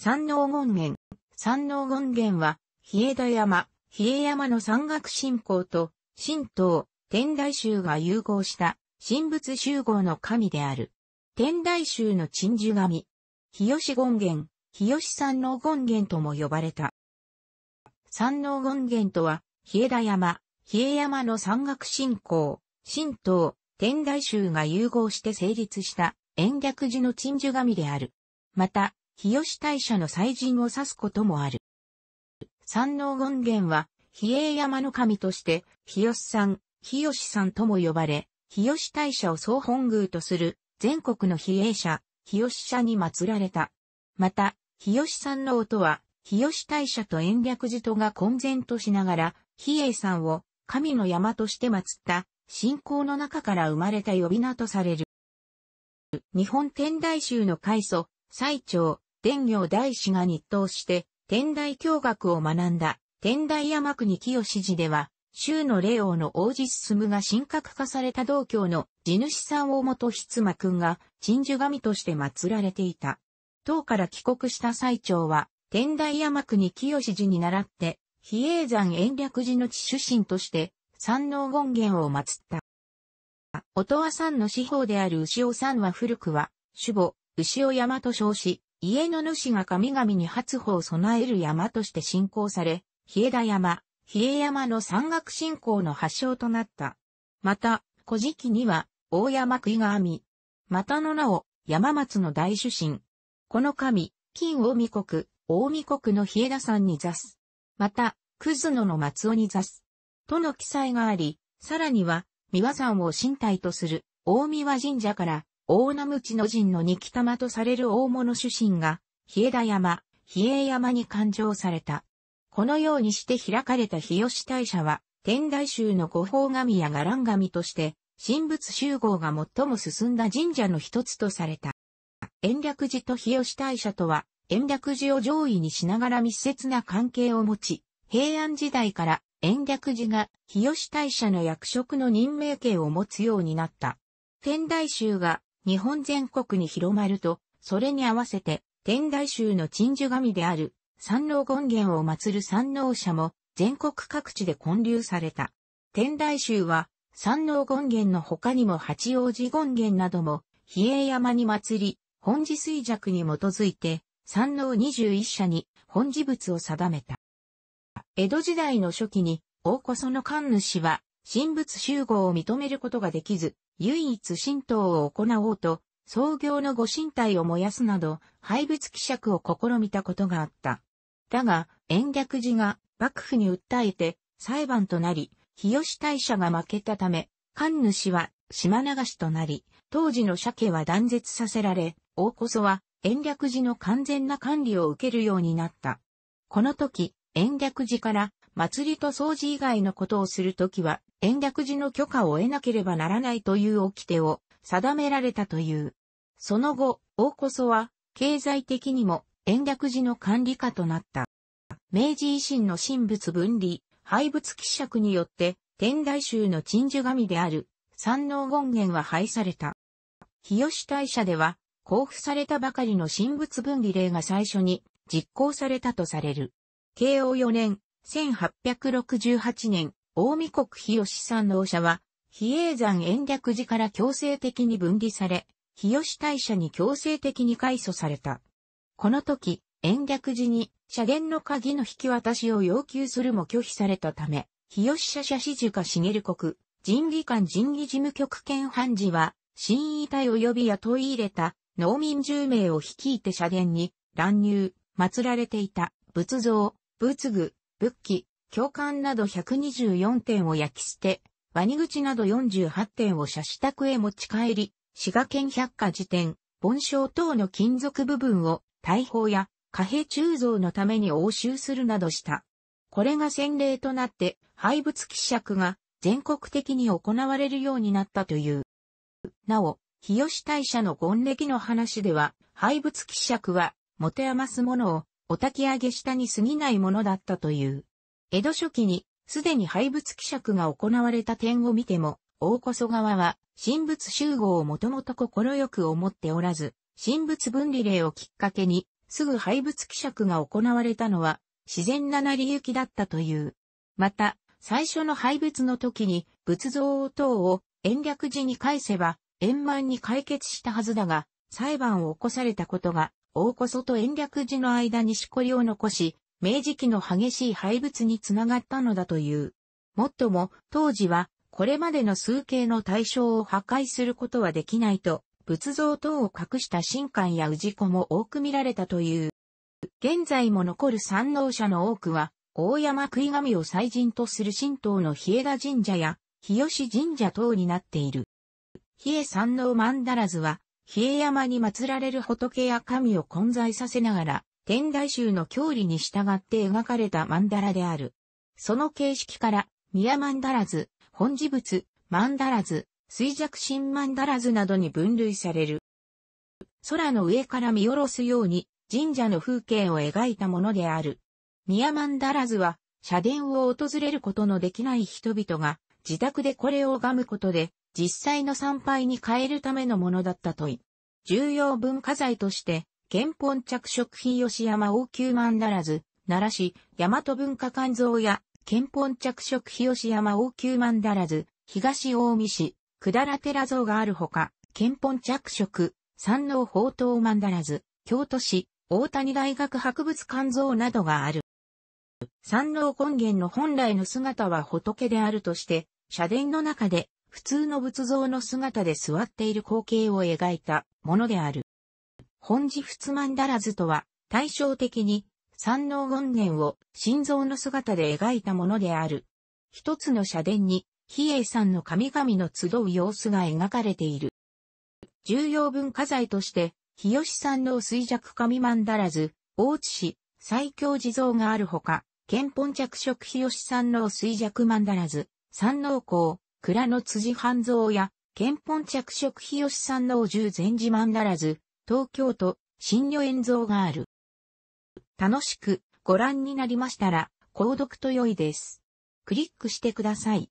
山王権現。山王権現は、比枝山、比枝山の山岳信仰と、神道、天台宗が融合した、神仏集合の神である。天台宗の鎮守神。日吉権現、日吉山王権現とも呼ばれた。山王権現とは、比枝山、比枝山の山岳信仰、神道、天台宗が融合して成立した、延暦寺の鎮守神である。また、日吉大社の祭神を指すこともある。山王権現は、比叡山の神として、日吉さん、日吉さんとも呼ばれ、日吉大社を総本宮とする、全国の比叡社、日吉社に祀られた。また、日吉さんの音は、日吉大社と延暦寺とが混然としながら、比叡山を神の山として祀った信仰の中から生まれた呼び名とされる。日本天台宗の開祖、最長、伝行大師が日当して、天台教学を学んだ、天台山国清寺では、州の霊王の王子進が神格化された道教の地主さんを本筆く君が鎮守神として祀られていた。唐から帰国した最長は、天台山国清寺に倣って、比叡山延暦寺の地主神として、山王権現を祀った。音羽山の司法である牛尾山は古くは、守母、牛尾山と称し、家の主が神々に初歩を備える山として信仰され、日枝山、比枝山の山岳信仰の発祥となった。また、古事記には、大山杭が網。またの名を、山松の大主神。この神、金大御国、大御国の日枝山に座す。また、葛野の松尾に座す。との記載があり、さらには、三輪山を身体とする、大三輪神社から、大名無知の陣の二木玉とされる大物主神が、日枝山、比枝山に勘定された。このようにして開かれた日吉大社は、天台宗の五宝神や伽藍神として、神仏集合が最も進んだ神社の一つとされた。延暦寺と日吉大社とは、延暦寺を上位にしながら密接な関係を持ち、平安時代から延暦寺が日吉大社の役職の任命権を持つようになった。天台宗が日本全国に広まると、それに合わせて、天台宗の鎮守神である、山王権現を祀る山王社も、全国各地で建立された。天台宗は、山王権現の他にも八王子権現なども、比叡山に祭り、本寺衰弱に基づいて、山王二十一社に本寺仏を定めた。江戸時代の初期に、大こその神主は、神仏集合を認めることができず、唯一神道を行おうと、創業のご神体を燃やすなど、廃仏希釈を試みたことがあった。だが、延暦寺が幕府に訴えて裁判となり、日吉大社が負けたため、神主は島流しとなり、当時の鮭は断絶させられ、大こそは延暦寺の完全な管理を受けるようになった。この時、延暦寺から祭りと掃除以外のことをするときは、延暦寺の許可を得なければならないという掟を定められたという。その後、大こそは、経済的にも延暦寺の管理下となった。明治維新の神仏分離、廃仏希釈によって、天台宗の鎮守神である、山王権現は廃された。日吉大社では、交付されたばかりの神仏分離令が最初に実行されたとされる。慶応4年、1868年、大見国日吉山王社は、比叡山延暦寺から強制的に分離され、日吉大社に強制的に改組された。この時、延暦寺に社殿の鍵の引き渡しを要求するも拒否されたため、日吉社社支持か茂国、人技官人技事務局兼判事は、新遺体及び雇い入れた農民10名を率いて社殿に乱入、祀られていた仏像、仏具、仏器、教官など124点を焼き捨て、ワニ口など48点をした。宅へ持ち帰り、滋賀県百科事典、盆章等の金属部分を大砲や貨幣鋳造のために押収するなどした。これが先例となって廃物希釈が全国的に行われるようになったという。なお、日吉大社の権歴の話では、廃物希釈は持て余すものをお焚き上げ下に過ぎないものだったという。江戸初期に、すでに廃仏希釈が行われた点を見ても、大こそ側は、神仏集合をもともと快く思っておらず、神仏分離令をきっかけに、すぐ廃仏希釈が行われたのは、自然な成り行きだったという。また、最初の廃仏の時に、仏像等を延暦寺に返せば、円満に解決したはずだが、裁判を起こされたことが、大こそと延暦寺の間にしこりを残し、明治期の激しい廃物につながったのだという。もっとも、当時は、これまでの数形の対象を破壊することはできないと、仏像等を隠した神官や氏子も多く見られたという。現在も残る参納者の多くは、大山食い神を祭神とする神道の日枝神社や、日吉神社等になっている。枝叡山王曼だらずは、日枝山に祀られる仏や神を混在させながら、天台宗の教理に従って描かれた曼荼羅である。その形式から、宮曼荼羅図、本事物、曼荼羅図、衰弱新曼荼羅図などに分類される。空の上から見下ろすように神社の風景を描いたものである。宮曼荼羅図は、社殿を訪れることのできない人々が、自宅でこれを拝むことで、実際の参拝に変えるためのものだったとい。重要文化財として、原本着色品吉山王宮万ならず、奈良市、大和文化館像や、原本着色品吉山王宮万ならず、東大見市、くだら寺像があるほか、原本着色、山王宝刀万ならず、京都市、大谷大学博物館像などがある。山王根源の本来の姿は仏であるとして、社殿の中で普通の仏像の姿で座っている光景を描いたものである。本地仏曼だらずとは、対照的に、三能権現を心臓の姿で描いたものである。一つの社殿に、比叡山の神々の集う様子が描かれている。重要文化財として、日吉山の衰弱神曼だらず、大津市、最強地蔵があるほか、憲本着色日吉山の衰弱曼だらず、山王校、蔵の辻半蔵や、憲本着色日吉山の十全寺曼だらず、東京都、新女演像がある。楽しくご覧になりましたら、購読と良いです。クリックしてください。